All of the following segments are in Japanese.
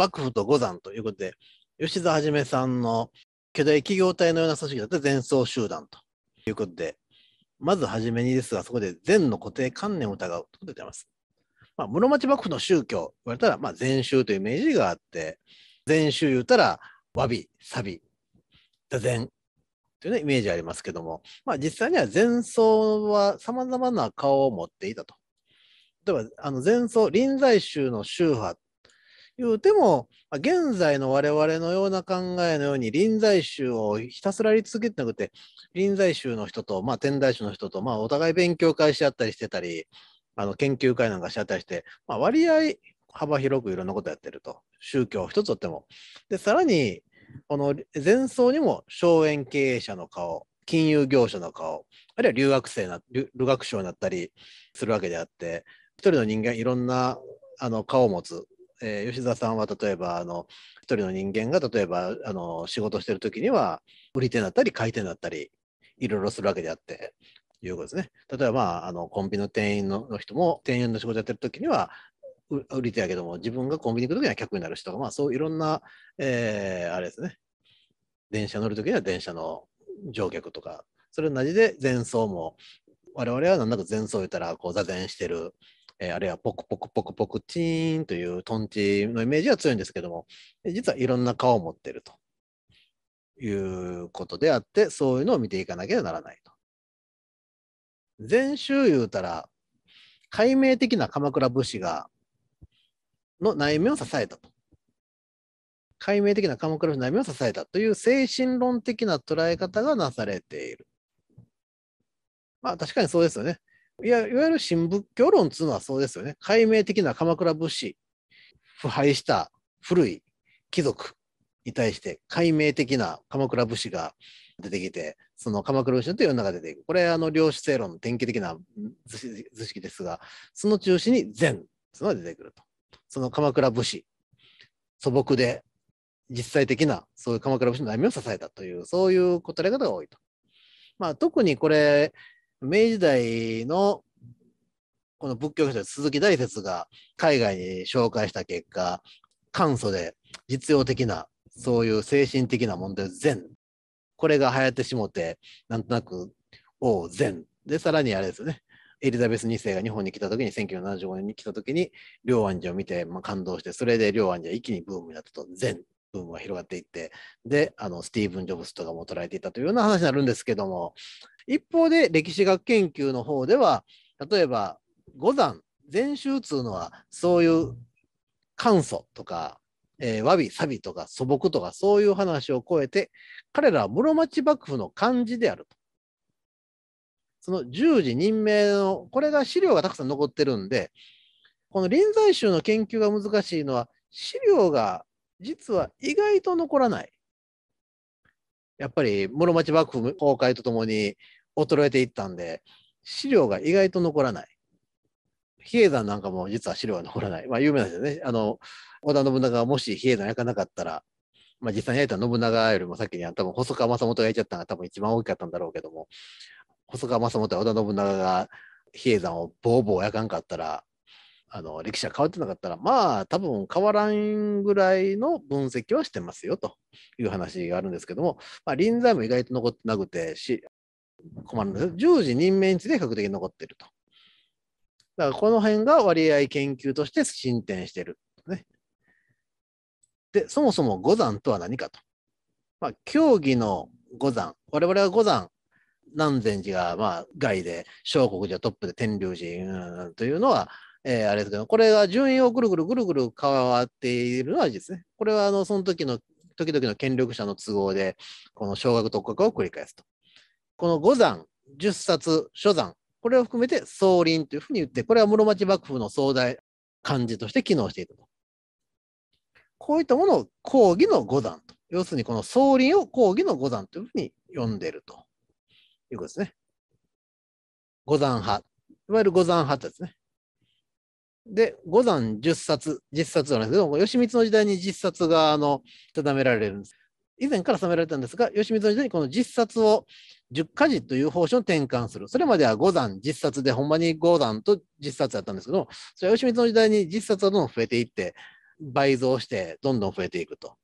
幕府と五山ということで、吉沢はさんの巨大企業体のような組織だった前奏集団ということで、まずはじめにですが、そこで禅の固定観念を疑うと出てます。まあ、室町幕府の宗教、言われたら、まあ、禅宗というイメージがあって、禅宗言うたら、わび、さび、座禅という、ね、イメージありますけども、まあ、実際には禅僧はさまざまな顔を持っていたと。例えば、あの禅僧、臨済宗の宗派言うても、現在の我々のような考えのように臨済宗をひたすらやり続けてなくて、臨済宗の人と、まあ、天台宗の人と、まあ、お互い勉強会し合ったりしてたり、あの研究会なんかし合ったりして、まあ、割合幅広くいろんなことやってると。宗教一つとっても。で、さらに、この前奏にも荘園経営者の顔、金融業者の顔、あるいは留学生な、留学生になったりするわけであって、一人の人間いろんなあの顔を持つえー、吉田さんは例えばあの一人の人間が例えばあの仕事してる時には売り手だったり買い手だったりいろいろするわけであっていうことですね。例えば、まあ、あのコンビニの店員の人も店員の仕事やってる時には売り手やけども自分がコンビニ行く時には客になる人とか、まあ、そういろんな、えー、あれですね電車乗る時には電車の乗客とかそれ同じで前奏も我々は何だか前奏言ったらこう座禅してるえー、あるいはポクポクポクポクチーンというトンチのイメージは強いんですけども、実はいろんな顔を持ってるということであって、そういうのを見ていかなきゃならないと。前週言うたら、解明的な鎌倉武士が、の内面を支えたと。解明的な鎌倉の悩みを支えたという精神論的な捉え方がなされている。まあ確かにそうですよね。いや、いわゆる新仏教論っていうのはそうですよね。解明的な鎌倉武士、腐敗した古い貴族に対して、解明的な鎌倉武士が出てきて、その鎌倉武士という世の中が出ていく。これ、あの、量子性論の典型的な図式ですが、その中心に禅いうのが出てくると。その鎌倉武士、素朴で実際的な、そういう鎌倉武士の悩みを支えたという、そういう答え方が多いと。まあ、特にこれ、明治代のこの仏教書者鈴木大説が海外に紹介した結果、簡素で実用的な、そういう精神的な問題善。これが流行ってしもて、なんとなく王善。で、さらにあれですよね。エリザベス2世が日本に来た時に、1975年に来た時に、両安寺を見て、まあ、感動して、それで両安寺は一気にブームになったと、善。ブー広がっていって、で、あの、スティーブン・ジョブズとかも捉えていたというような話になるんですけども、一方で歴史学研究の方では、例えば、五山、禅宗いうのは、そういう簡素とか、えー、和美、錆とか素朴とかそういう話を超えて、彼らは室町幕府の漢字であると。その十字任命の、これが資料がたくさん残ってるんで、この臨済宗の研究が難しいのは、資料が実は意外と残らない。やっぱり室町幕府崩壊とともに衰えていったんで、資料が意外と残らない。比叡山なんかも実は資料が残らない。まあ有名なんですよね。あの、織田信長がもし比叡山焼かなかったら、まあ実際に焼いた信長よりも先に多分細川正元が焼いちゃったのが多分一番大きかったんだろうけども、細川正元や織田信長が比叡山をボーボー焼かんかったら、あの歴史が変わってなかったら、まあ、多分変わらんぐらいの分析はしてますよという話があるんですけども、まあ、臨済も意外と残ってなくてし、困るんです10任命について比較的残っていると。だからこの辺が割合研究として進展してる、ね。で、そもそも五山とは何かと。まあ、競技の五山、我々は五山、南禅寺がまあ外で、小国寺トップで天龍寺、というのは、えー、あれですけど、これは順位をぐるぐるぐるぐる変わっているのはですね。これは、あの、その時の、時々の権力者の都合で、この小学特化を繰り返すと。この五山、十冊、書山、これを含めて総林というふうに言って、これは室町幕府の壮大、漢字として機能していると。こういったものを講義の五山と。要するにこの総林を講義の五山というふうに呼んでいるということですね。五山派。いわゆる五山派ですね。で、五山十冊、十冊なんですけど、義満の時代に十冊があの定められるんです。以前から定められたんですが、義満の時代にこの十冊を十家事という方針を転換する。それまでは五山十冊で、ほんまに五山と十冊だったんですけど、それは義満の時代に十冊はどんどん増えていって、倍増して、どんどん増えていくと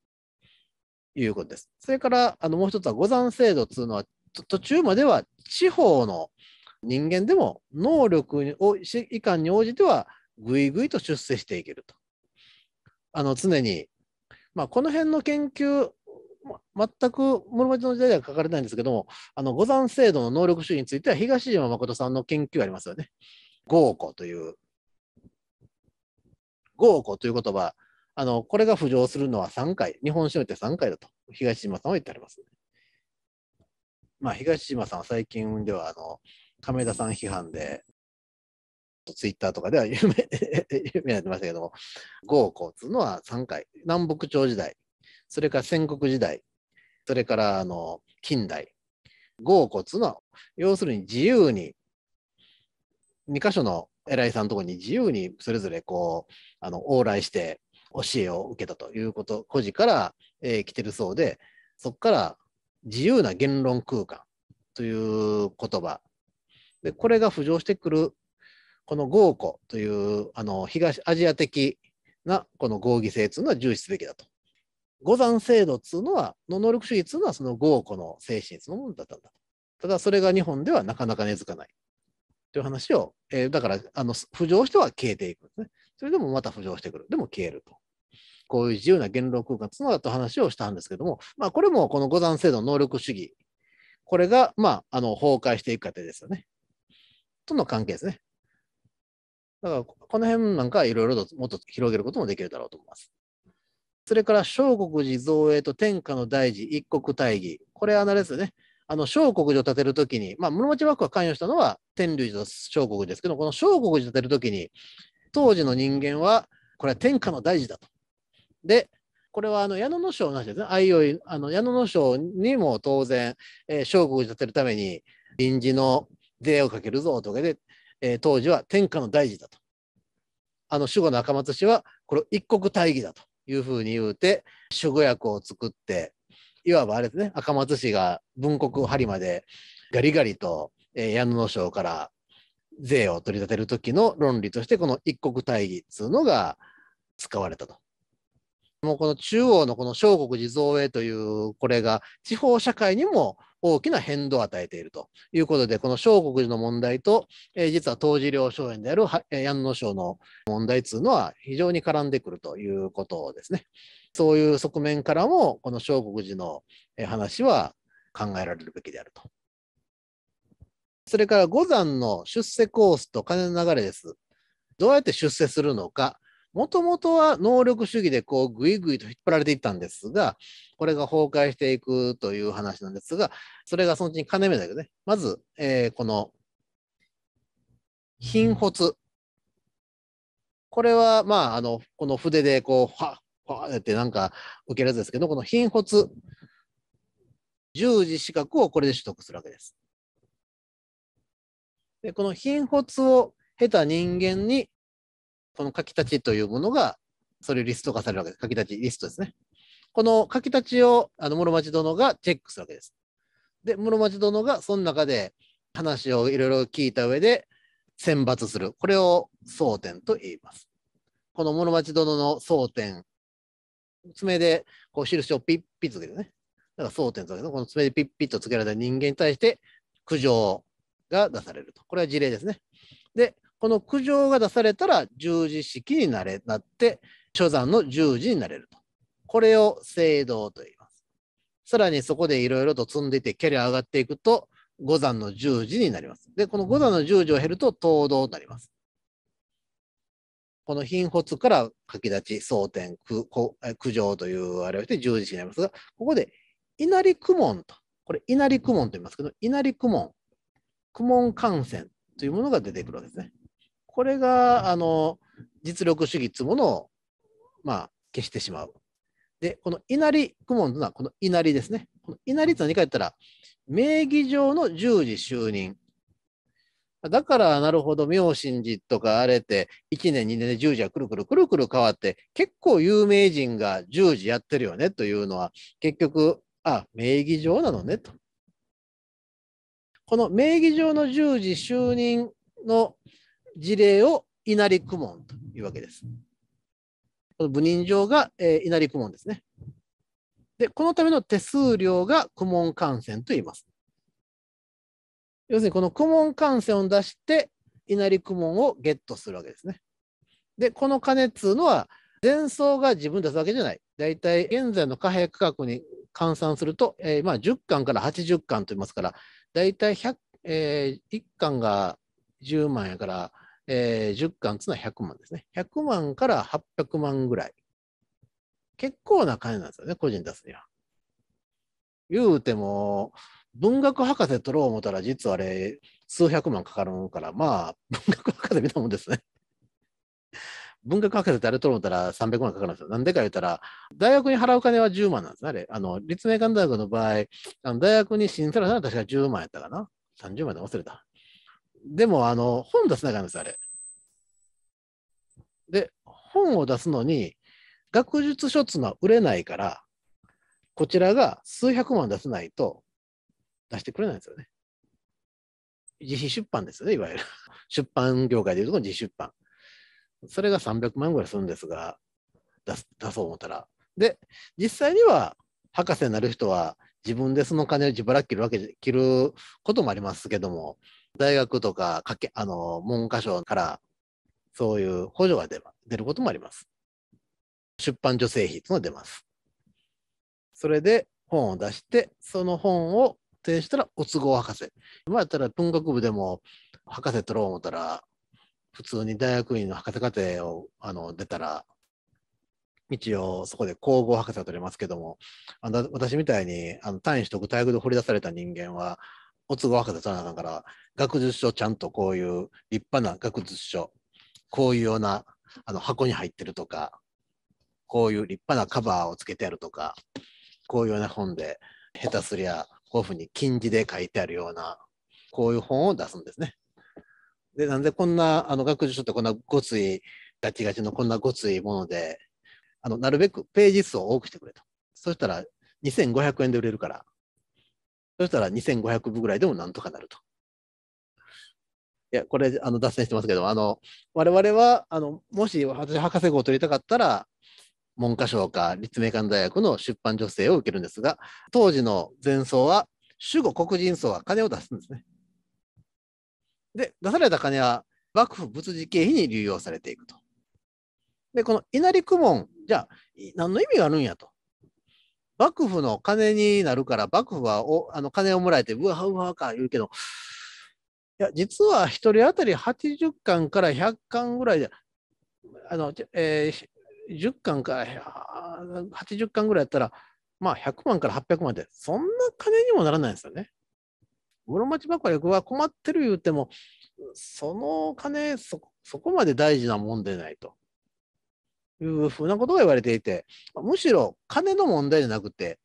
いうことです。それから、あのもう一つは五山制度というのは、途中までは地方の人間でも能力をいかんに応じてはぐいぐいと出世していけると。あの常に、まあ、この辺の研究、ま、全く室町の時代では書かれないんですけども、あの五山制度の能力主義については東島誠さんの研究ありますよね。豪庫という。豪庫という言葉、あのこれが浮上するのは3回、日本史において3回だと東島さんは言ってあります、まあ、東島さんは最近ではあの亀田さん批判でとツイッターとかでは有名、有名になってましたけども、豪光っいうのは3回、南北朝時代、それから戦国時代、それからあの近代。豪骨いうのは、要するに自由に、2箇所の偉いさんのところに自由にそれぞれこう、あの往来して教えを受けたということ、孤児から、えー、来てるそうで、そこから自由な言論空間という言葉でこれが浮上してくるこの合庫というあの東アジア的なこの合議制というのは重視すべきだと。五山制度というのは、の能力主義というのはその合庫の精神そのものだったんだ。ただそれが日本ではなかなか根付かない。という話を、えー、だからあの浮上しては消えていくんですね。それでもまた浮上してくる。でも消えると。こういう自由な言論空間というのだと話をしたんですけども、まあ、これもこの五山制度の能力主義、これが、まあ、あの崩壊していく過程ですよね。との関係ですね。だから、この辺なんかいろいろともっと広げることもできるだろうと思います。それから、小国寺造営と天下の大事、一国大義。これ、あれですね。あの、小国寺を建てるときに、まあ、室町幕府が関与したのは天竜寺と小国寺ですけど、この小国寺を建てるときに、当時の人間は、これは天下の大事だと。で、これはあの矢野の章なしですね。あいよい、あの矢野の章にも当然、えー、小国を建てるために臨時の税をかけるぞとかで、えー、当時は天下の大事だと。あの守護の赤松氏はこれを一国大義だというふうに言うて守護役を作っていわばあれですね赤松氏が文国針までガリガリと、えー、矢野省から税を取り立てる時の論理としてこの一国大義っつうのが使われたと。もうこの中央のこの小国地蔵へというこれが地方社会にも大きな変動を与えているということで、この小国寺の問題と、えー、実は東寺領荘園である安野省の問題というのは非常に絡んでくるということですね。そういう側面からも、この小国寺の話は考えられるべきであると。それから五山の出世コースと金の流れです。どうやって出世するのか、もともとは能力主義でこうぐいぐいと引っ張られていったんですが、これが崩壊していくという話なんですが、それがそのうちに金目だけどね、まず、えー、この貧骨。これは、まあ、あの、この筆でこう、ははってなんか受けるやつですけど、この貧骨、十字資格をこれで取得するわけです。でこの貧骨を経た人間にこの書き立ちというものが、それリスト化されるわけです。書き立ち、リストですね。この書き立ちを、あの、室町殿がチェックするわけです。で、室町殿がその中で話をいろいろ聞いた上で選抜する。これを争点と言います。この室町殿の争点、爪でこう印をピッピッとつけてね。だから争点とけど、この爪でピッピッとつけられた人間に対して苦情が出されると。これは事例ですね。で、この苦情が出されたら十字式になれなって所山の十字になれると。これを聖堂と言います。さらにそこでいろいろと積んでいてキャリア上がっていくと五山の十字になります。で、この五山の十字を減ると東道になります。この貧骨から書き立ち、蒼天、苦情というあれをして十字式になりますが、ここで稲荷苦門と、これ稲荷苦門と言いますけど、稲荷苦門、苦門感染というものが出てくるわけですね。これが、あの、実力主義っつうものを、まあ、消してしまう。で、この稲荷公文というのは、この稲荷ですね。この稲荷って何か言ったら、名義上の十字就任。だから、なるほど、明神寺とかあれって、1年、2年で十字はくるくるくるくる変わって、結構有名人が十字やってるよねというのは、結局、あ、名義上なのねと。この名義上の十字就任の事例を稲荷公文というわけです。この部人状が、えー、稲荷公文ですね。で、このための手数料が公文感染と言います。要するに、この公文感染を出して、稲荷公文をゲットするわけですね。で、この金っつうのは、前奏が自分出すわけじゃない。だいたい現在の貨幣価格に換算すると、えー、まあ10巻から80巻と言いますから、だいたい100、えー、1巻が10万やから、えー、10巻つのは100万ですね。100万から800万ぐらい。結構な金なんですよね、個人出すには。言うても、文学博士取ろう思ったら、実はあれ、数百万かかるから、まあ、文学博士みたいなもんですね。文学博士ってあれ取ろう思ったら300万かかるんですよ。なんでか言ったら、大学に払う金は10万なんですね、あれ。あの、立命館大学の場合、あの大学に申請されたら確か10万やったかな。30万で忘れた。でも、あの、本出せなかったんです、あれ。で、本を出すのに、学術書っていうのは売れないから、こちらが数百万出せないと出してくれないんですよね。自費出版ですよね、いわゆる。出版業界でいうと自費出版。それが300万ぐらいするんですが、出す出そう思ったら。で、実際には博士になる人は自分でその金を自腹切るわけ、切ることもありますけども、大学とかかけあの文科省からそういう補助が出出ることもあります。出版助成費というのが出ます。それで本を出して、その本を提出したらお都合博士。まあ、やったら文学部でも博士取ろう思ったら、普通に大学院の博士課程をあの出たら、一応そこで皇后博士は取れますけども、あの私みたいにあの単位取得大学で掘り出された人間は、おつ合博士さなあかんから、学術書ちゃんとこういう立派な学術書、こういうようなあの箱に入ってるとか、こういう立派なカバーをつけてあるとか、こういうような本で、下手すりゃ、こういうふうに禁じで書いてあるような、こういう本を出すんですね。で、なんでこんな、あの、学術書ってこんなごつい、ガチガチのこんなごついもので、あの、なるべくページ数を多くしてくれと。そしたら、2500円で売れるから、そしたら2500部ぐらいでもなんとかなると。いや、これ、あの、脱線してますけど、あの、我々は、あの、もし私、博士号を取りたかったら、文科省か立命館大学の出版助成を受けるんですが、当時の前奏は、守護黒人層は金を出すんですね。で、出された金は幕府仏事経費に流用されていくと。で、この稲荷公文、じゃあ、何の意味があるんやと。幕府の金になるから、幕府はおあの金をもらえて、うわうわか言うけど、いや、実は一人当たり80巻から100巻ぐらいで、あの、えー、10巻から80巻ぐらいやったら、まあ100万から800万で、そんな金にもならないんですよね。室町幕府は困ってる言うても、その金そ、そこまで大事なもんでないと。いうふうなことが言われていて、むしろ金の問題じゃなくて、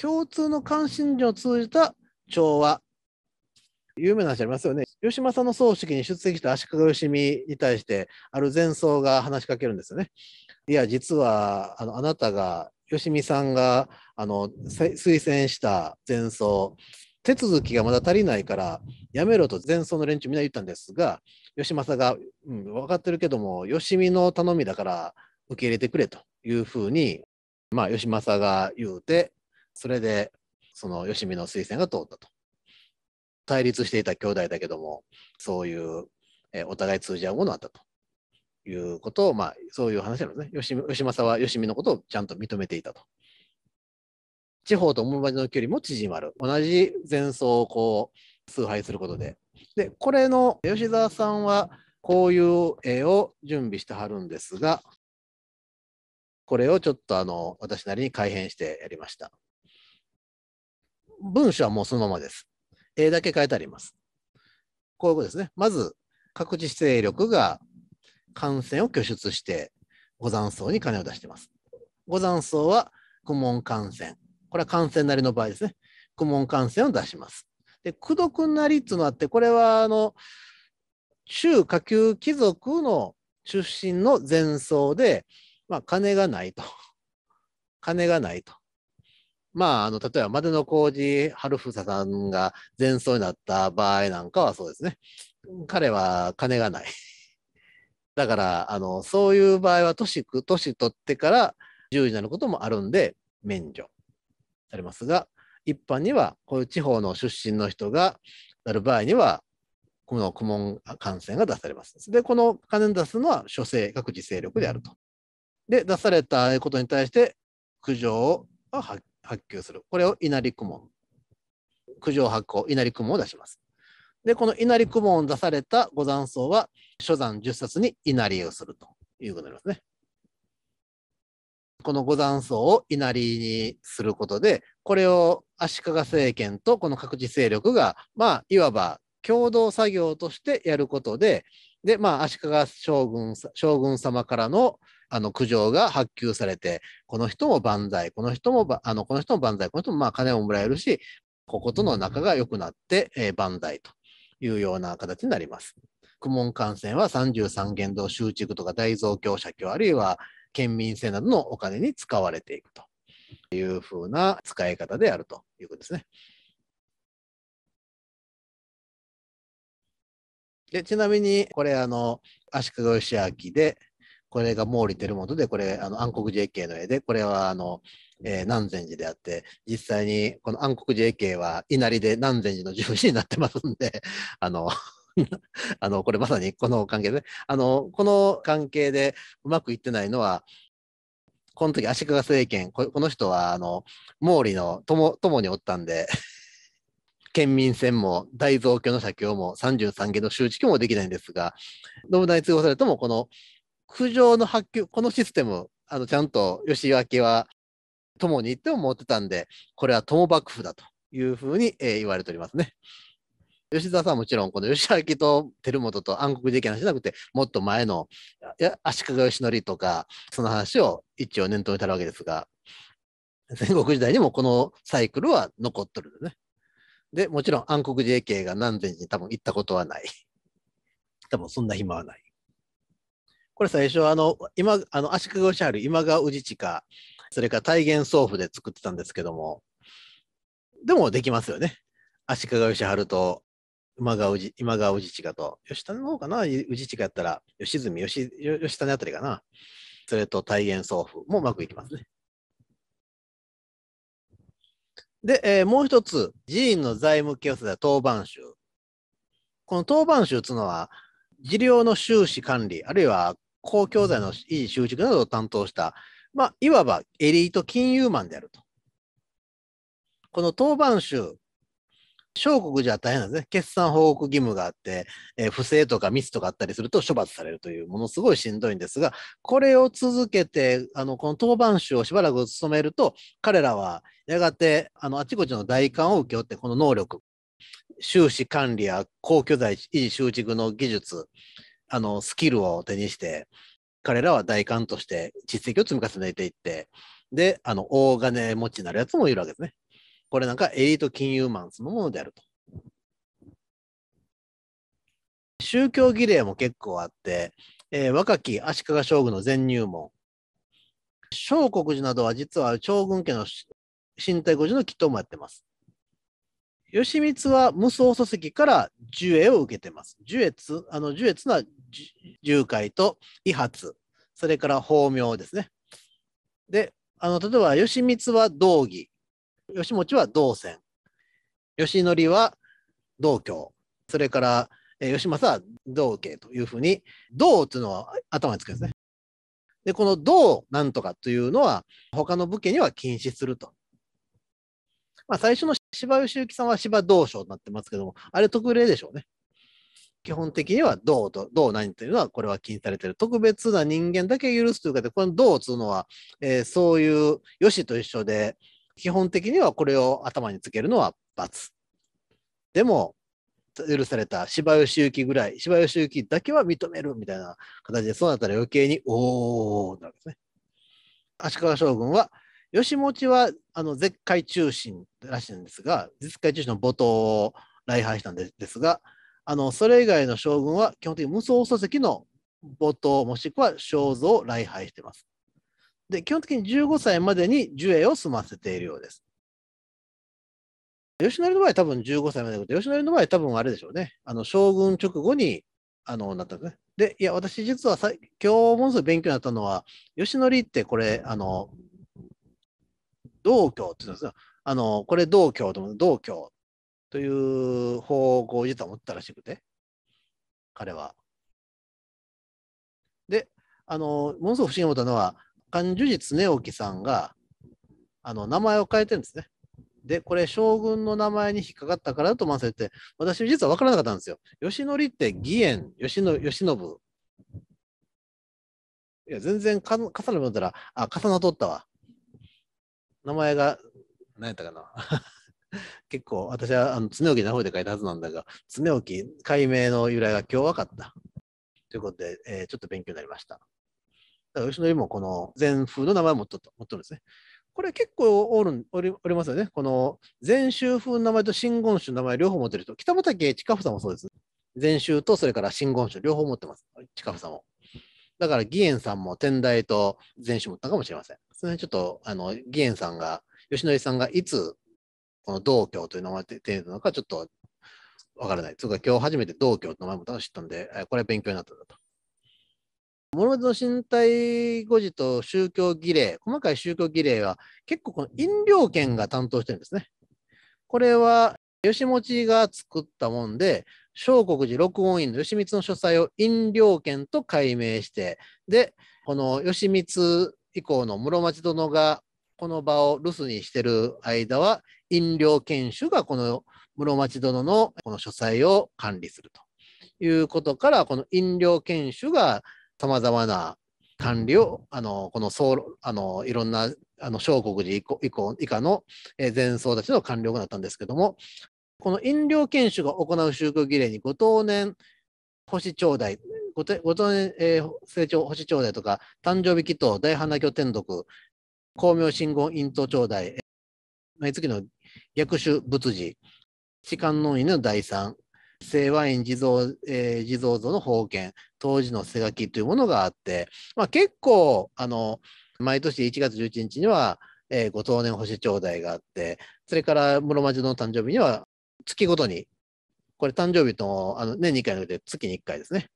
共通の関心事を通じた調和。有名な話ありますよね。吉政の葬式に出席した足利義美に対して、ある前奏が話しかけるんですよね。いや、実は、あの、あなたが、吉美さんが、あの、推薦した前奏、手続きがまだ足りないからやめろと前奏の連中みんな言ったんですが、吉政が、うん、分かってるけども、吉美の頼みだから受け入れてくれというふうに、まあ、義政が言うて、それで、その義美の推薦が通ったと。対立していた兄弟だけども、そういう、えお互い通じ合うものあったということを、まあ、そういう話なんですね。義義政は義美のことをちゃんと認めていたと。地方と面の距離も縮まる。同じ前奏をこう、崇拝することで。で、これの吉沢さんは、こういう絵を準備してはるんですが、これをちょっとあの私なりに改変してやりました。文章はもうそのままです。絵だけ書いてあります。こういうことですね。まず、各自勢力が感染を拠出して、五山荘に金を出しています。五山荘は、苦問感染。これは感染なりの場合ですね。苦問感染を出します。で、苦毒なりっていうのあって、これは、あの、中下級貴族の出身の前奏で、まあ、金がないと。金がないと。まあ、あの、例えば、までの工事春房さんが前奏になった場合なんかはそうですね。彼は金がない。だから、あの、そういう場合は年、年取ってから10になることもあるんで、免除されますが、一般には、こういう地方の出身の人がなる場合には、この顧問感染が出されます。で、この金出すのは諸政、各自勢力であると。で、出されたことに対して、苦情を発給する。これを稲荷公文。苦情発行、稲荷公文を出します。で、この稲荷公文を出された五山僧は、諸山十冊に稲荷をするということになりますね。この五山僧を稲荷にすることで、これを足利政権とこの各自勢力が、まあ、いわば共同作業としてやることで、で、まあ、足利将軍将軍様からのあの苦情が発給されて、この人も万歳、この人も、あのこの人も万歳、この人もまあ金をもらえるし、こことの仲が良くなって、えー、万歳というような形になります。公文感染は33元堂修築とか大蔵経社協あるいは県民性などのお金に使われていくというふうな使い方であるということですね。でちなみにこれあの足利義明でこれが毛利輝元で、これ、あの暗黒寺絵形の絵で、これはあの、えー、南禅寺であって、実際にこの暗黒寺衛権は稲荷で南禅寺の重臣になってますんで、あの、あの、これまさにこの関係で、あの、この関係でうまくいってないのは、この時足利政権、この人は、あの、毛利の友友におったんで、県民選も大蔵教の社協も33家の周知教もできないんですが、信長に通報されても、この苦情の発給、このシステム、あのちゃんと吉脇は共に行っても持ってたんで、これは友幕府だというふうに、えー、言われておりますね。吉沢さんはもちろん、この吉明と照本と暗黒事件の話じゃなくて、もっと前の足利義則とか、その話を一応念頭にたるわけですが、戦国時代にもこのサイクルは残っとるね。で、もちろん暗黒 JK が何千人多分行ったことはない。多分そんな暇はない。これ最初、あの、今、あの、足利義ある今川宇治地それから体現倉庫で作ってたんですけども、でもできますよね。足利義春と今川氏、今川氏親と、吉田の方かな氏親やったら、吉住、吉、吉田あたりかな。それと体現送付もうまくいきますね。で、えー、もう一つ、寺院の財務清は当番集。この当番っていうのは、事業の収支管理、あるいは公共財のいい収縮などを担当した、まあ、いわばエリート金融マンであると。この当番州、小国じゃ大変なんですね。決算報告義務があって、えー、不正とかミスとかあったりすると処罰されるという、ものすごいしんどいんですが、これを続けて、あの、この当番集をしばらく務めると、彼らはやがて、あの、あちこちの代官を請け負って、この能力、収支管理や公共財維持収縮の技術、あの、スキルを手にして、彼らは大官として実績を積み重ねていって、で、あの、大金持ちになるやつもいるわけですね。これなんかエリート金融マンスのものであると。宗教儀礼も結構あって、えー、若き足利将軍の全入門、小国寺などは実は将軍家の身体護寺の祈祷もやってます。義満は無双祖籍から樹栄を受けてます。樹越、あの樹越な重戒と威発、それから法名ですね。で、あの、例えば、義満は道義、義持は道仙、義則は道教、それから、え義政は道慶というふうに、道というのは頭につくんですね。で、この道なんとかというのは、他の武家には禁止すると。まあ、最初の芝義行さんは芝道将になってますけども、あれ特例でしょうね。基本的にはどうと、どう何というのは、これは禁止されている。特別な人間だけ許すというかで、このどうというのは、えー、そういう良しと一緒で、基本的にはこれを頭につけるのは罰。でも、許された芝吉行きぐらい、芝吉行きだけは認めるみたいな形で、そうなったら余計に、おーなるんですね。足利将軍は、吉持はあの絶海中心らしいんですが、絶海中心の冒頭を礼拝したんですが、あのそれ以外の将軍は基本的に無双書籍の没頭もしくは肖像を礼拝しています。で、基本的に15歳までに寿衛を済ませているようです。吉成の場合多分15歳までだけど、吉成の場合多分あれでしょうね。あの、将軍直後に、あの、なったんですね。で、いや、私実はさ今日ものすごい勉強になったのは、吉成ってこれ、あの、道教って言うんですよ。あの、これ道教と思う。道教。という方向を実は持ったらしくて、彼は。で、あの、ものすごく不思議に思ったのは、漢樹実常興さんが、あの、名前を変えてるんですね。で、これ、将軍の名前に引っかかったからだと思わせて、私実は分からなかったんですよ。義則って義援、義義信。いや、全然か重ねるもんだったら、あ、重なっとったわ。名前が、何やったかな。結構、私はあの常置きの方で書いたはずなんだが、常置き解明の由来が今日分かった。ということで、えー、ちょっと勉強になりました。だから、吉野もこの禅風の名前を持っと持っとるんですね。これ結構おるおりおりますよね。この禅宗風の名前と真言宗の名前両方持ってる人、北畠近夫さんもそうです。禅宗とそれから真言宗両方持ってます。近夫さんも。だから義援さんも天台と禅宗持ったかもしれません。それちょっと、あの、義援さんが、吉野さんがいつこの道教という名前で出るのかちょっとわからない。つうか今日初めて道教の名前も知ったんで、これ勉強になったんだと。室町の身体誤字と宗教儀礼、細かい宗教儀礼は結構この飲料権が担当してるんですね。これは吉持が作ったもんで、聖国寺録音院の吉光の書斎を飲料権と改名して、で、この吉光以降の室町殿がこの場を留守にしてる間は飲料研修がこの室町殿のこの書斎を管理するということから、この飲料研修がさまざまな管理を、あの、この総、あの、いろんな、あの、小国寺以降、以降以下の前僧たちの官僚になったんですけども、この飲料研修が行う宗教儀礼にご当年星頂戴、ごご当年、えー、成長星頂戴とか、誕生日祈祷、大花経天読、光明信言、陰頭頂戴、毎月の薬種仏寺、痴漢の犬の第三、清和院地蔵,、えー、地蔵像の宝剣、当時の背書きというものがあって、まあ、結構、あの、毎年1月11日には、えー、ご当年星頂戴があって、それから室町の誕生日には月ごとに、これ誕生日とあの年2回のち月に1回ですね。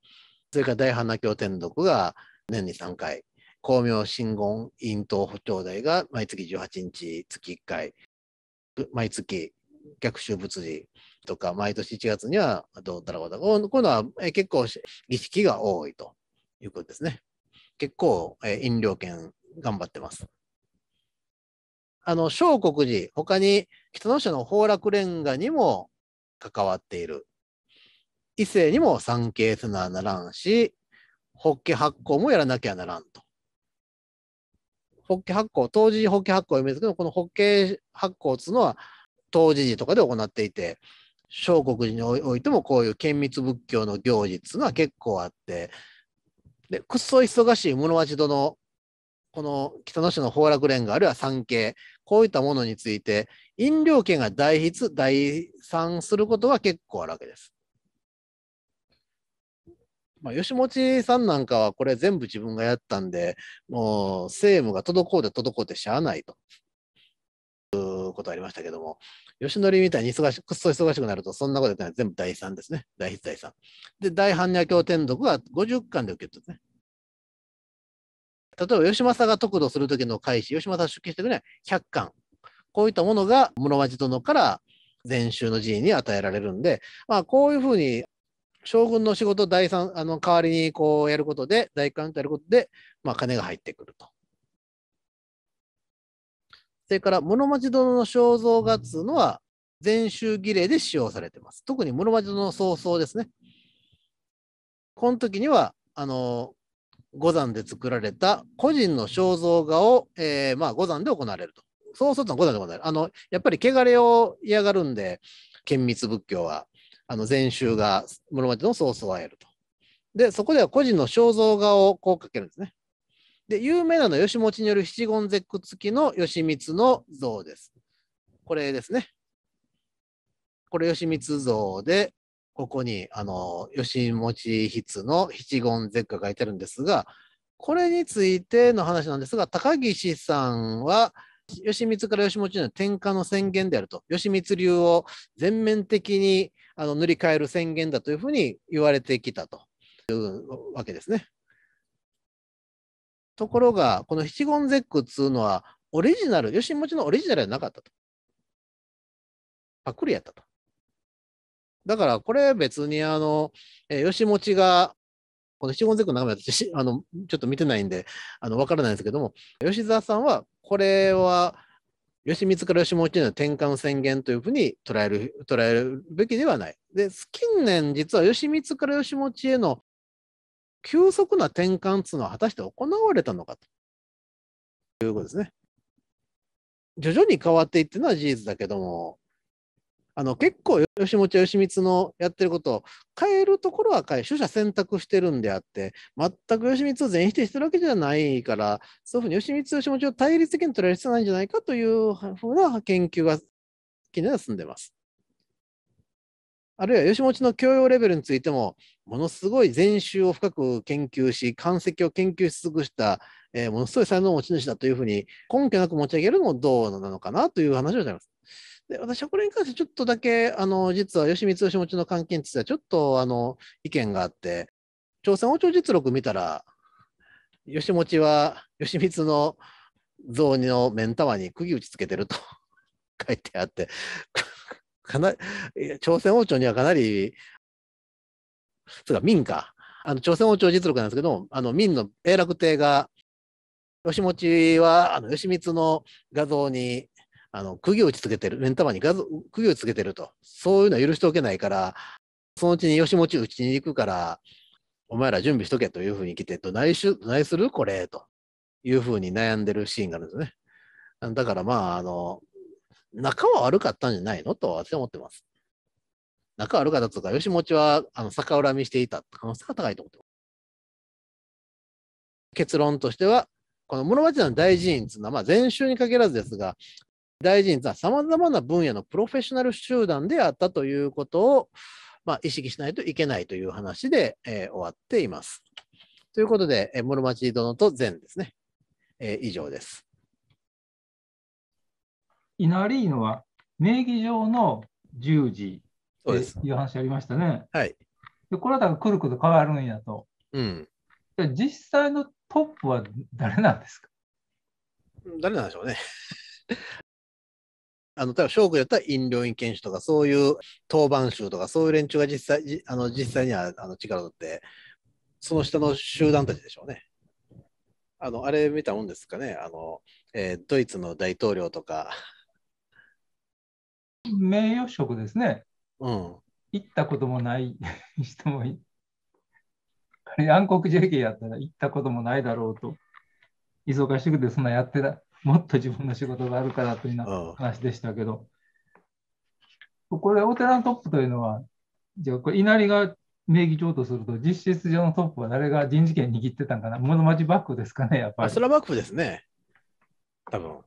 それから大花経天読が年に3回、光明真言院頭補頂戴が毎月18日月1回、毎月逆襲仏寺とか、毎年1月にはどうだろうか、こう。今度は結構儀式が多いということですね。結構、えー、飲料券頑張ってます。あの、小国寺、他に北の社の崩落ンガにも関わっている。異性にも産経すなならんし、法華発行もやらなきゃならんとホッケ発酵、当時ホッケ発行を読みですけど、このホッケ発行っていうのは、当時時とかで行っていて、小国寺においてもこういう県密仏教の行事っていうのは結構あって、で、くっそ忙しい室町殿、この北野市の崩落連があるいは産経、こういったものについて、飲料券が代筆、代産することは結構あるわけです。まあ、吉持さんなんかはこれ全部自分がやったんで、もう政務が滞って滞ってしゃあないと。いうことありましたけども、吉則みたいに忙しくっそ忙しくなると、そんなこと言っ全部第3ですね。第筆第3。で、大般若経天読は50巻で受け取るね。例えば、吉政が得度する時の開始、吉政出家してくは100巻。こういったものが室町殿から禅宗の寺院に与えられるんで、まあ、こういうふうに将軍の仕事を第三あの代わりにこうやることで、代官とやることで、まあ、金が入ってくると。それから、室町殿の肖像画っつうのは、禅宗儀礼で使用されてます。特に室町殿の曹操ですね。この時には、あの、五山で作られた個人の肖像画を、えー、まあ、五山で行われると。そうとは五山で行われる。あの、やっぱり汚れを嫌がるんで、県密仏教は。あの禅宗が室町の曹操スをあえると。で、そこでは個人の肖像画をこうかけるんですね。で、有名なのは吉持による七言絶句付きの吉光の像です。これですね。これ吉光像で、ここに、あの、吉持筆の七言絶句が書いてるんですが、これについての話なんですが、高岸さんは、吉光から吉持の転換の宣言であると、吉光流を全面的にあの塗り替える宣言だというふうに言われてきたというわけですね。ところが、この七言絶句っつうのは、オリジナル、吉持ちのオリジナルではなかったと。パクリやったと。だから、これ別に、あの、え吉持ちが、この七言絶句の中身はあの、ちょっと見てないんで、あの、わからないんですけども、吉沢さんは、これは、吉光から吉本というのは転換宣言というふうに捉える捉えるべきではない。で近年実は吉光から吉本への急速な転換というのは果たして行われたのかということですね。徐々に変わっていってるのは事実だけどもあの結構吉本吉光のやってることを変えるところは変え取捨選択してるんであって全く吉光を全否定してるわけじゃないからそういうふうに吉光吉本を対立的に取られる必要ないんじゃないかというふうな研究が近年は進んでます。あるいは吉本の教養レベルについても、ものすごい全集を深く研究し、関跡を研究し尽くした、えー、ものすごい才能持ち主だというふうに、根拠なく持ち上げるのもどうなのかなという話をしています。で、私はこれに関してちょっとだけ、あの、実は吉光義持の関係についてはちょっと、あの、意見があって、朝鮮王朝実録見たら、吉持は吉光の像の目ん玉に釘打ちつけてると 書いてあってかな朝鮮王朝にはかなり、れか民か、あの朝鮮王朝実録なんですけど、あの民の永楽帝が、吉持はあの吉光の画像にあの、釘を打ちつけてる、目ん玉に釘像、釘をつけてると。そういうのは許しておけないから、そのうちに吉持ち打ちに行くから、お前ら準備しとけというふうに来て、どないしどないするこれ、というふうに悩んでるシーンがあるんですね。だからまあ、あの、仲は悪かったんじゃないのと私は思ってます。仲悪かったとか、吉持はあの逆恨みしていた可能性が高いと思ってます。結論としては、この室町の大寺院というのは、まあ、前週に限らずですが、大臣さまざまな分野のプロフェッショナル集団であったということを、まあ、意識しないといけないという話で、えー、終わっています。ということで、えー、室町殿と善ですね、えー、以上です。稲荷のは名義上の十字という話ありましたね。はい、でこれはだからくるくる変わるんやと。うん、実際のトップは誰なんですか誰なんでしょうね。あの、例えば、将軍やったら飲料院研修とか、そういう当番衆とか、そういう連中が実際、あの、実際にはあの力を取って、その下の集団たちでしょうね。あの、あれ見たもんですかね。あの、えー、ドイツの大統領とか。名誉職ですね。うん。行ったこともない 人もい、暗黒 JK やったら行ったこともないだろうと。忙しくてそんなやってた もっと自分の仕事があるからというな話でしたけど、これ、お寺のトップというのは、じゃあ、これ、稲荷が名義上とすると、実質上のトップは誰が人事権握ってたんかな、室町幕府ですかね、やっぱり。それは幕府ですね、多分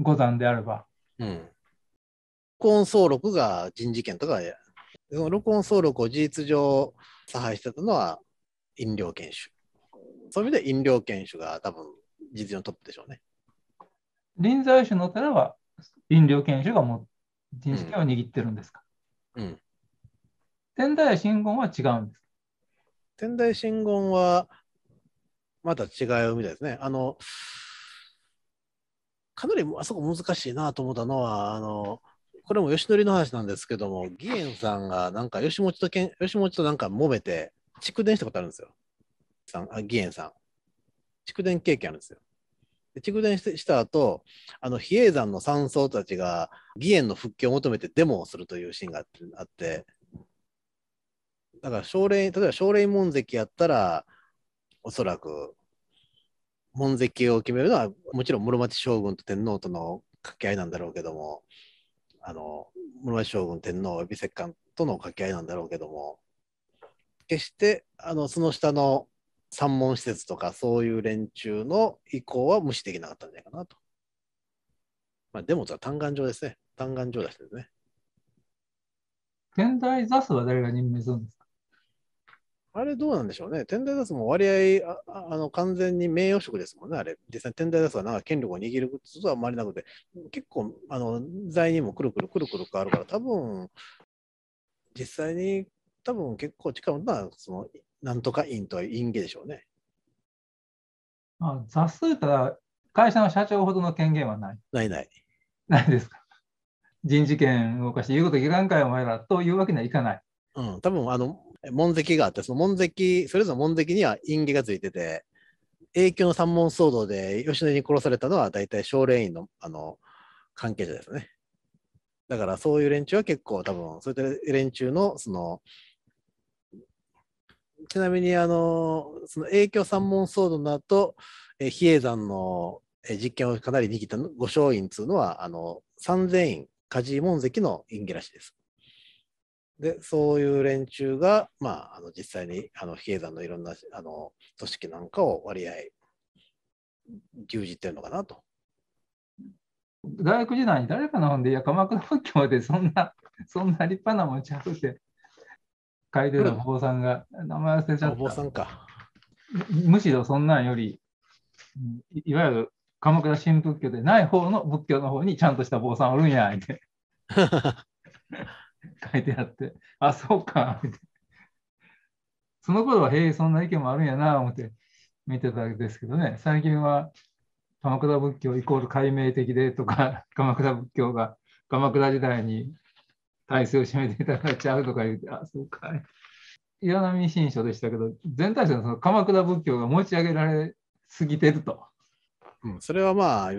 五山であれば。うん。録音総録が人事権とか、録音総録を事実上差配してたのは飲料犬種。そういう意味で飲料犬種が多分、実のトップでしょうね。臨済宗の寺は、臨療研修がもう人を握ってるんですか、うん天台真言は違うんです天台真言は、また違うみたいですね。あの、かなりあそこ難しいなと思ったのは、あの、これも吉典の話なんですけども、義援さんがなんか吉持とけん、吉持となんか揉めて、蓄電したことあるんですよ。さん、あ、義援さん。蓄電経験あるんですよ。蓄電した後、あの、比叡山の山荘たちが義援の復帰を求めてデモをするというシーンがあって、だから奨励、例えば奨励門跡やったら、おそらく、門跡を決めるのは、もちろん室町将軍と天皇との掛け合いなんだろうけども、あの、室町将軍、天皇、及び石官との掛け合いなんだろうけども、決して、あの、その下の三門施設とかそういう連中の意向は無視できなかったんじゃないかなと。まあ、でもは単眼上ですね。単眼上だしですね。天台座数は誰が任命するんですかあれどうなんでしょうね。天台座数も割合ああの完全に名誉職ですもんね、あれ。実際天台座数はなんか権力を握ることはあまりなくて、結構あの罪にもくるくるくるくる変わるから、多分実際に多分結構近いのはそのなんとか院とは院でしょうね。まあ、雑数たら会社の社長ほどの権限はない。ないない。ないですか。人事権動かして言うこと議か会お前らというわけにはいかない。うん、多分あの門跡があって、その門跡、それぞれ門跡には陰気がついてて、影響の三門騒動で吉野に殺されたのは大体少励院のあの関係者ですね。だからそういう連中は結構多分、そういった連中のそのちなみに、あの、その影響三門騒動の後、え比叡山の実験をかなり握った御松院というのは、あの、三千院、梶井門跡の院らしいです。で、そういう連中が、まあ、あの実際にあの比叡山のいろんなあの組織なんかを割合牛耳ってるのかなと。大学時代に誰かの本で、いや、鎌倉仏教でそんな、そんな立派な持ち運して、書いてるお坊さんが、名前忘れちゃった。お坊さんか。むしろそんなんより、いわゆる鎌倉新仏教でない方の仏教の方にちゃんとした坊さんおるんや、って。書いてあって、あ、そうか、その頃は、へえ、そんな意見もあるんやな、思って見てたんけですけどね、最近は、鎌倉仏教イコール解明的でとか、鎌倉仏教が鎌倉時代に体制を占めていただいちゃうとか言って、あ、そうかい。岩波新書でしたけど、全体像のその鎌倉仏教が持ち上げられすぎてると。うん、それはまあ、あ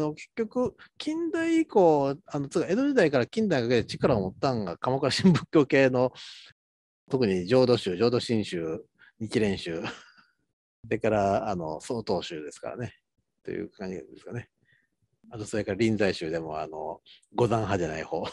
の結局、近代以降、あのつ江戸時代から近代かけて力を持ったんが、鎌倉新仏教系の、特に浄土宗、浄土真宗、日蓮宗、そ れからあの曹洞宗ですからね、という感じですかね。あと、それから臨済宗でも、あの、五山派じゃない方。